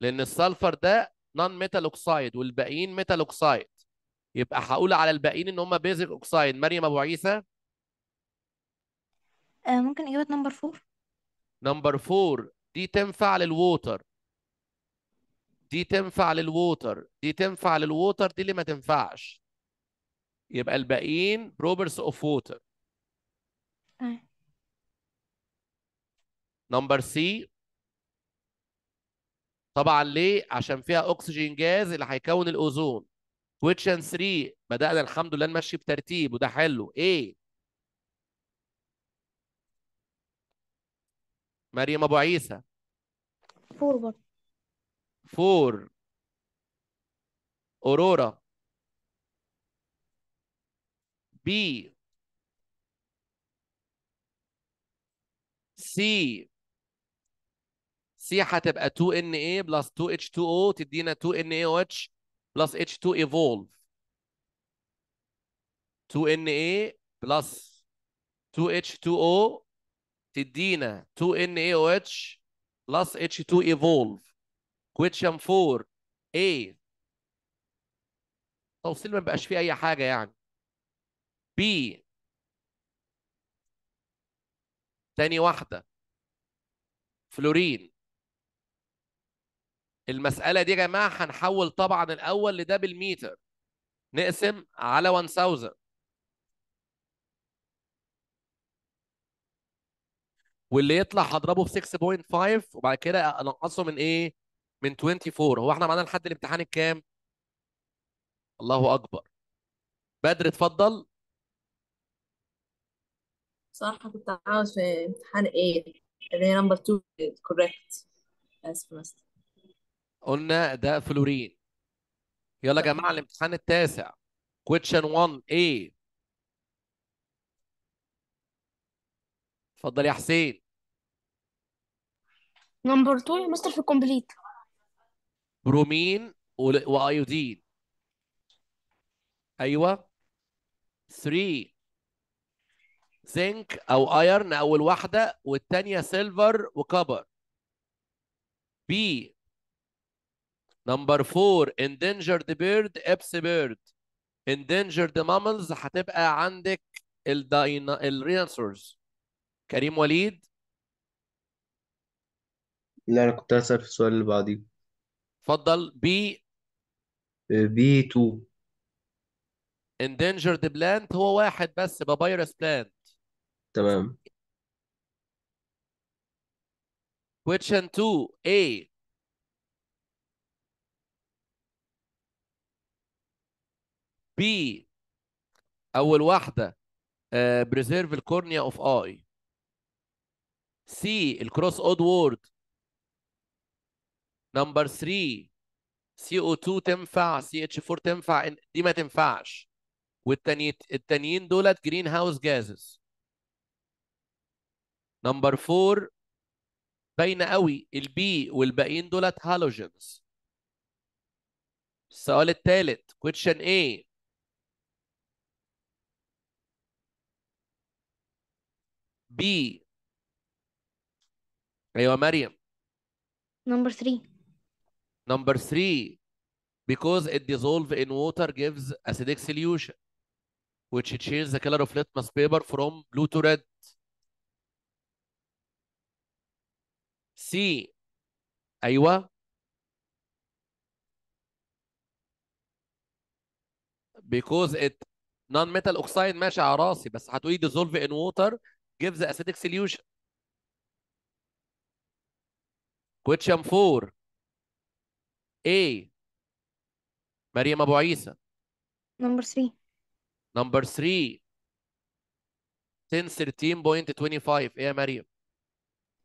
لأن السلفر ده نون ميتال أوكسايد والباقيين ميتال أوكسايد يبقى هقول على الباقيين إن هم بيزك أوكسايد مريم أبو عيسى آه، ممكن إجابة نمبر فور نمبر فور دي تنفع للووتر دي تنفع للووتر دي تنفع للووتر دي اللي ما تنفعش يبقى الباقيين بروبرس اوف ووتر نمبر سي طبعا ليه عشان فيها اكسجين جاز اللي هيكون الاوزون كويتشن 3 بدانا الحمد لله نمشي بترتيب وده حلو ايه مريم ابو عيسى فور فور اورورا بي سي السيحه تبقى 2 ان اي بلس 2 H2O تدينا 2 ان اي او اتش بلس اتش 2 ايفولف 2 ان اي بلس 2 H2O تدينا 2 ان اي او اتش بلس اتش 2 ايفولف كويتشن 4 اي توصيل ما بقاش فيه اي حاجه يعني بي تاني واحده فلورين المساله دي يا جماعه هنحول طبعا الاول لده بالميتر نقسم على 1000 واللي يطلع هضربه ب 6.5 وبعد كده انقصه من ايه؟ من 24 هو احنا معانا لحد الامتحان الكام؟ الله اكبر بدر اتفضل صراحة كنت عاوز في امتحان ايه اللي هي نمبر 2 كوريكت اسف مستر قلنا ده فلورين يلا يا جماعه الامتحان التاسع كويتشن 1 ايه اتفضل يا حسين نمبر 2 مستر في الكومبليت برومين وايودين ايوه 3 زنك او ايرن اول واحده والثانيه سيلفر وكبر بي نمبر 4 endangered bird ابس بيرد endangered mammals هتبقى عندك الداينا الريناثورز كريم وليد لا انا كنت هسأل في السؤال اللي بعديه اتفضل بي بي 2 endangered plant هو واحد بس بابايروس بلانت تمام question 2 A بي اول واحده بريزيرف الكورنيا اوف اي سي الكروس اود وورد نمبر 3 سي او 2 تنفع سي اتش 4 تنفع دي ما تنفعش والتانيين التانيين دولت جرين هاوس جازز نمبر 4 باينه قوي البي والباقيين دولت هالوجينز السؤال الثالث كويشن ايه بي ايوه مريم number 3 number 3 because it dissolves in water gives acidic solution which changes the color of litmus paper from blue to red C ايوه because it non metal oxide ماشي على راسي بس هتقولي dissolve in water give the acidic solution. Question 4 A مريم أبو عيسى Number 3 Number 3 10 13.25 إيه يا مريم؟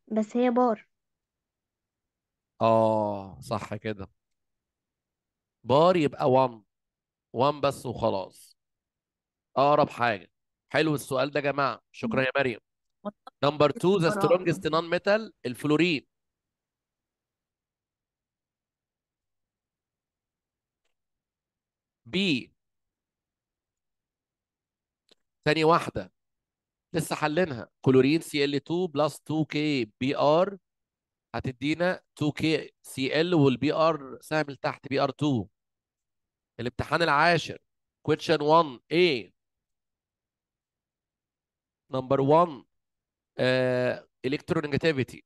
بس هي بار آه صح كده بار يبقى 1 1 بس وخلاص أقرب حاجة حلو السؤال ده يا جماعه شكرا يا مريم نمبر 2 ذا سترونجست نون ميتال الفلورين بي ثاني واحده لسه حلينها كلورين سي ال 2 بلس 2 كي بي ار هتدينا 2 كي سي ال والبي ار سهم لتحت بي ار 2 الامتحان العاشر كويشن 1 ايه نمبر 1 الكترونيجاتيفيتي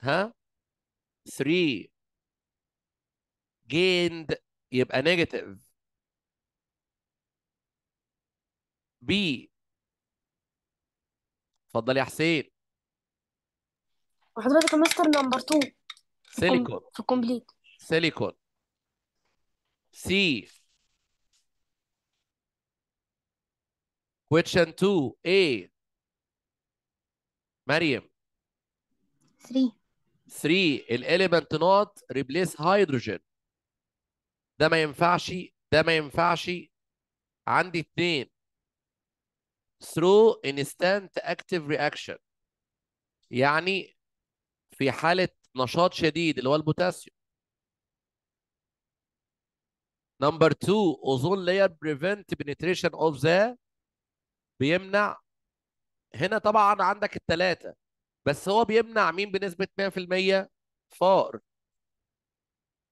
ها 3 جيند يبقى نيجاتيف بي اتفضل يا حسين وحضرتك مستر نمبر 2 سيليكون في كومبليت سيليكون سي question 2 A مريم 3 3 element not replace hydrogen ده ما ينفعش ده ما ينفعش عندي اثنين through instant active reaction يعني في حالة نشاط شديد اللي هو البوتاسيوم Number two, ozone layer prevent penetration of the بيمنع هنا طبعا عندك التلاتة بس هو بيمنع مين بنسبه 100% فار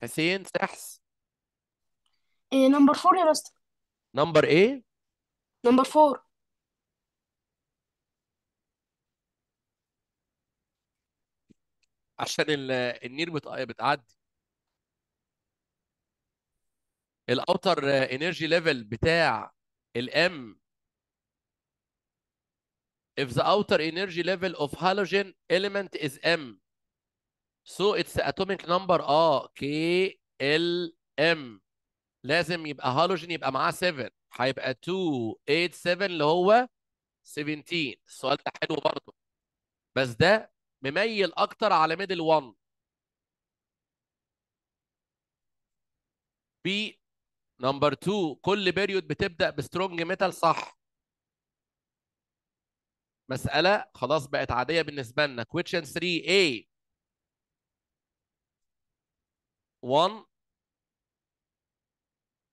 حسين سحس ايه نمبر فور يا مستر نمبر ايه نمبر فور عشان النير بتعدي الاوتر انرجي ليفل بتاع الام if the outer energy level of halogen element is m so its atomic number اه k l m لازم يبقى هالوجين يبقى معاه 7 هيبقى 2 8 7 اللي هو 17 السؤال ده حلو برضه بس ده مميل اكتر على ميدل 1 بي نمبر 2 كل بيريود بتبدا بسترونج ميتال صح مساله خلاص بقت عاديه بالنسبه لنا question 3a 1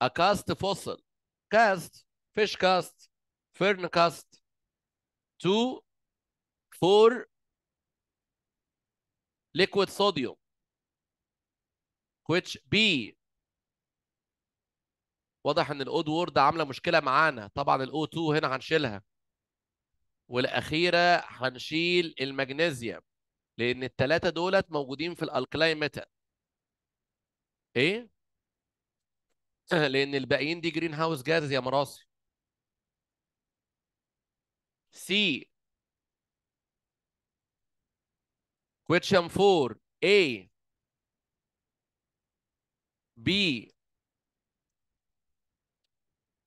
a cast fossil cast fish cast fern cast 2 4 liquid sodium which B واضح ان الاود وورد عامله مشكله معانا طبعا الاو 2 هنا هنشيلها والاخيره هنشيل المغنيسيوم لان الثلاثه دولت موجودين في الالكلاين ميتال ايه لان الباقيين دي جرين هاوس جاز يا مراسي سي كويتشن 4 اي بي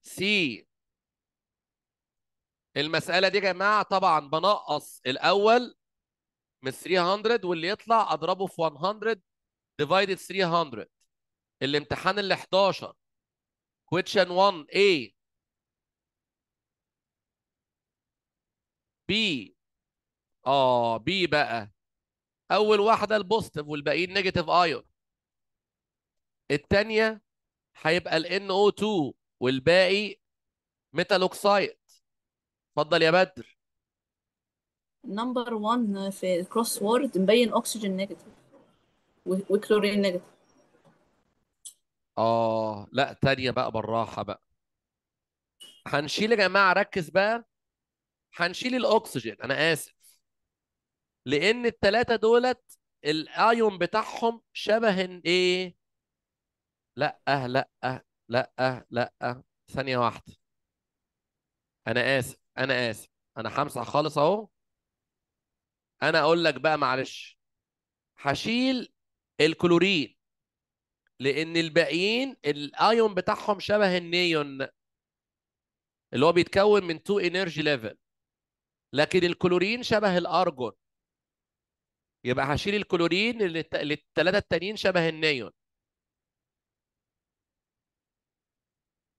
سي المساله دي يا جماعه طبعا بنقص الاول من 300 واللي يطلع اضربه في 100 ديفايدد 300 الامتحان ال 11 question 1 A B اه B بقى اول واحده البوستيف والباقيين نيجاتيف ايون الثانيه هيبقى ال NO2 والباقي ميتال اوكسايد اتفضل يا بدر نمبر 1 في الكروس وورد مبين اكسجين نيجاتيف وكلورين نيجاتيف اه لا تانية بقى بالراحة بقى هنشيل يا جماعة ركز بقى هنشيل الاكسجين انا اسف لان التلاتة دولت الايون بتاعهم شبه ايه لا لا لا لا ثانية واحدة انا اسف انا اسف انا همسح خالص اهو انا اقول لك بقى معلش هشيل الكلورين لان الباقيين الايون بتاعهم شبه النيون اللي هو بيتكون من تو انرجي ليفل لكن الكلورين شبه الارجون يبقى هشيل الكلورين اللي الثلاثه التانيين شبه النيون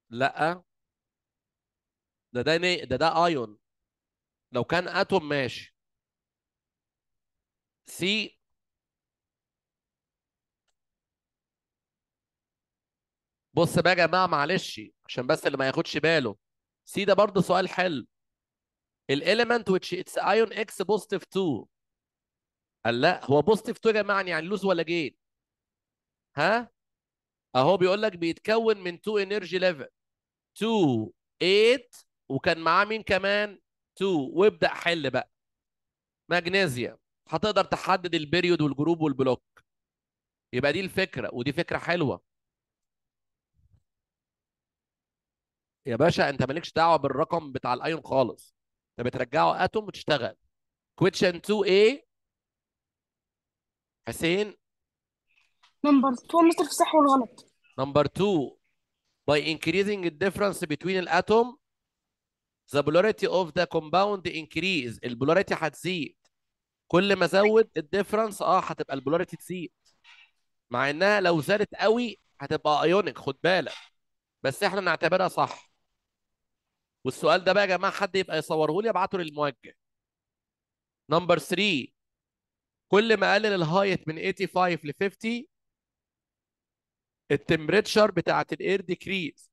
لا ده ده ده ده ايون لو كان اتوم ماشي سي بص بقى يا جماعه معلش عشان بس اللي ما ياخدش باله سي ده برضه سؤال حلو الاليمنت which اتس ايون اكس بوزيتيف 2 قال لا هو بوزيتيف 2 يا جماعه يعني لوز ولا جين ها اهو بيقول لك بيتكون من 2 انرجي ليفل 2 8 وكان معاه مين كمان 2 وابدا حل بقى ماجنيزيا هتقدر تحدد البريود والجروب والبلوك يبقى دي الفكره ودي فكره حلوه يا باشا انت مالكش دعوه بالرقم بتاع الايون خالص انت بترجعه اتوم وتشتغل كويتشن 2 ايه حسين نمبر 2 مستر في الصح والغلط نمبر 2 by increasing the difference between atom the polarity of the compound increase البولاريتي هتزيد كل ما زود الديفرنس اه هتبقى البولاريتي تزيد مع انها لو زادت قوي هتبقى ايونيك خد بالك بس احنا نعتبرها صح والسؤال ده بقى يا جماعه حد يبقى يصوره لي ابعته للموجه نمبر 3 كل ما قلل الهايت من 85 ل 50 التمبريتشر بتاعت الاير ديكريز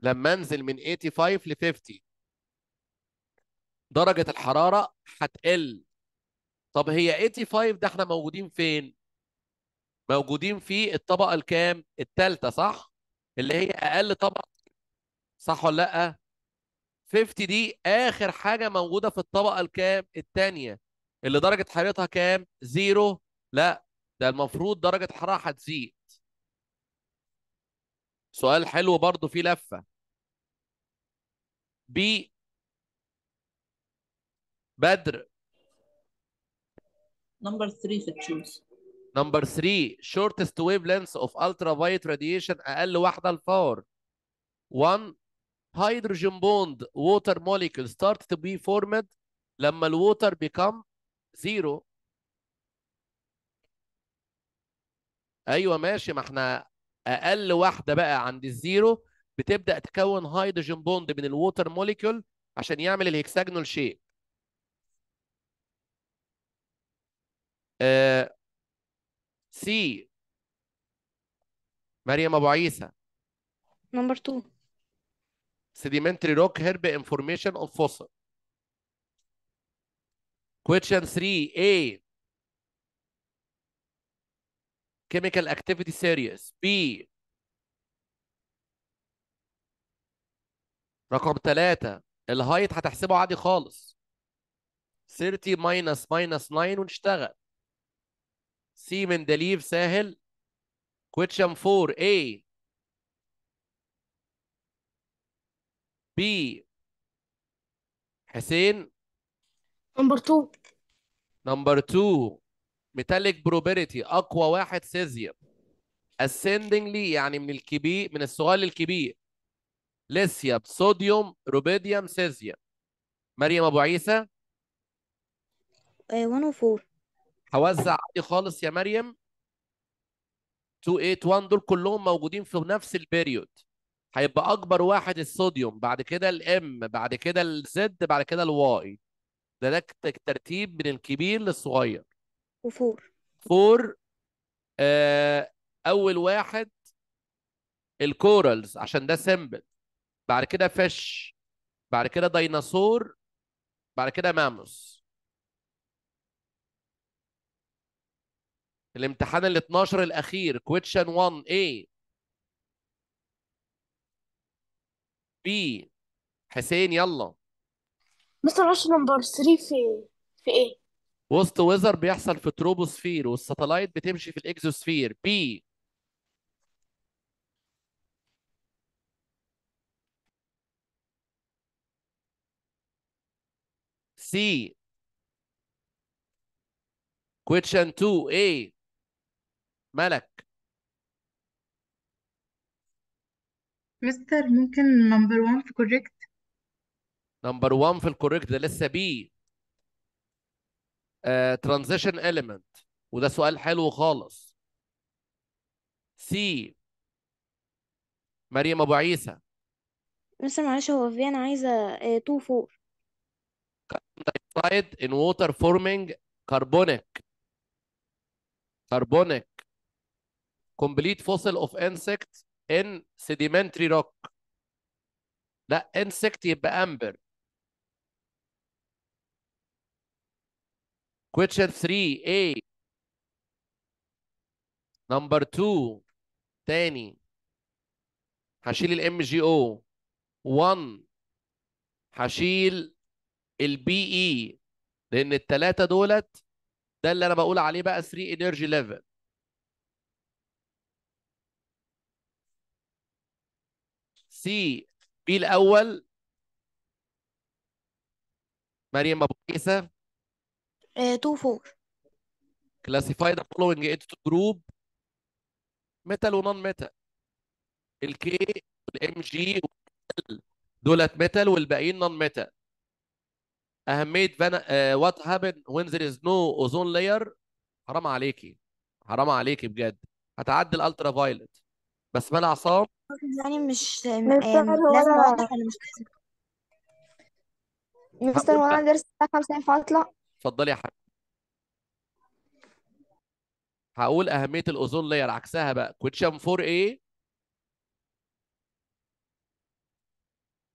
لما انزل من 85 ل 50 درجة الحرارة هتقل طب هي 85 ده احنا موجودين فين؟ موجودين في الطبقة الكام؟ الثالثة صح؟ اللي هي أقل طبقة صح ولا لأ؟ 50 دي آخر حاجة موجودة في الطبقة الكام؟ الثانية اللي درجة حرارتها كام؟ زيرو؟ لأ ده المفروض درجة حرارة هتزيد سؤال حلو برضو فيه لفه بي بدر Number three في تشوز. Number three, shortest wavelength of ultraviolet radiation أقل واحدة الفار. One, hydrogen bond water molecule start to be formed لما الووتر become zero. أيوة ماشي ما احنا اقل واحده بقى عند الزيرو بتبدا تكون هيدروجين بوند من الووتر موليكيول عشان يعمل الهكساجنال شيء سي مريم ابو عيسى نمبر 2 sedimentary rock herb information of fossil question 3 A chemical activity series B رقم ثلاثة الهايت هتحسبه عادي خالص 30 ماينس ماينس 9 ونشتغل من دليف سهل question 4 A B حسين نمبر 2 نمبر 2 ميتاليك بروبرتي اقوى واحد سيزيوم اسندنجلي يعني من الكبير من الصغير للكبير ليثيوم صوديوم روبيديوم سيزيوم مريم ابو عيسى 104 آه، هوزع عادي خالص يا مريم 281 دول كلهم موجودين في نفس البيريود هيبقى اكبر واحد الصوديوم بعد كده الام بعد كده الزد بعد كده الواي ده ده ترتيب من الكبير للصغير وفور فور آه اول واحد الكورالز عشان ده سيمبل بعد كده فيش بعد كده ديناصور بعد كده ماموس الامتحان ال 12 الاخير كويتشن 1 A B حسين يلا مستر 10 نمبر 3 في في ايه وسط ويزر بيحصل في تروبوسفير والساتلايت بتمشي في الاكزوسفير بي سي كويتشن 2 اي ملك مستر ممكن نمبر 1 في كوريكت نمبر 1 في الكوريكت ده لسه بي ترانزيشن اليمنت وده سؤال حلو خالص سي مريم ابو عيسى بس معلش هو في انا عايزه 2 4 دايوكسيد in water forming carbonic carbonic complete fossil of insect in sedimentary rock لا insect يبقى amber question 3 A نمبر 2 تاني هشيل الام جي او 1 هشيل البي اي e. لان الثلاثه دولت ده اللي انا بقول عليه بقى 3 انرجي ليفل سي بي الاول مريم ابو كيسة 2 آه، 4 classify the following eight group metal non metal الكي والام جي دولت metal والباقيين نون metal اهميه فانا وات هابن وين ذير از نو اوزون لاير حرام عليكي حرام عليكي بجد هتعدي الالترا فايلت بس مالها عصام يعني مش آه، لازم واضح انا مش مستر وانا اتفضلي يا حبيبي هقول اهميه الاوزون لاير عكسها بقى كوتشام 4A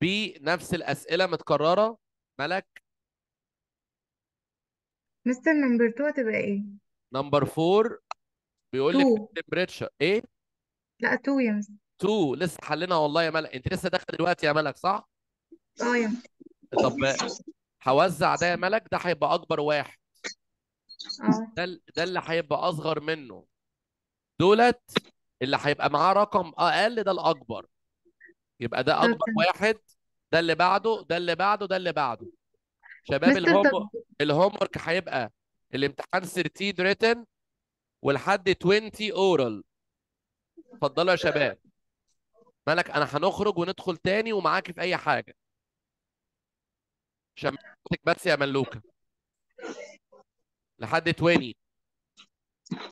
بي نفس الاسئله متكرره ملك مستر نمبر 2 هتبقى ايه نمبر 4 بيقول لي التمبريتشر ايه لا 2 يا مستر 2 لسه حلينها والله يا ملك انت لسه داخله دلوقتي يا ملك صح اه يا مستر طب هوزع ده يا ملك ده هيبقى اكبر واحد اه. ده ده اللي هيبقى اصغر منه دولت اللي هيبقى معاه رقم اقل ده الاكبر يبقى ده اكبر واحد ده اللي بعده ده اللي بعده ده اللي بعده شباب الهوم الهوم ورك هيبقى الامتحان 13 ريتن ولحد 20 اورال اتفضلوا يا شباب مالك انا هنخرج وندخل تاني ومعاكي في اي حاجه شمعتك بس يا ملوكه لحد 20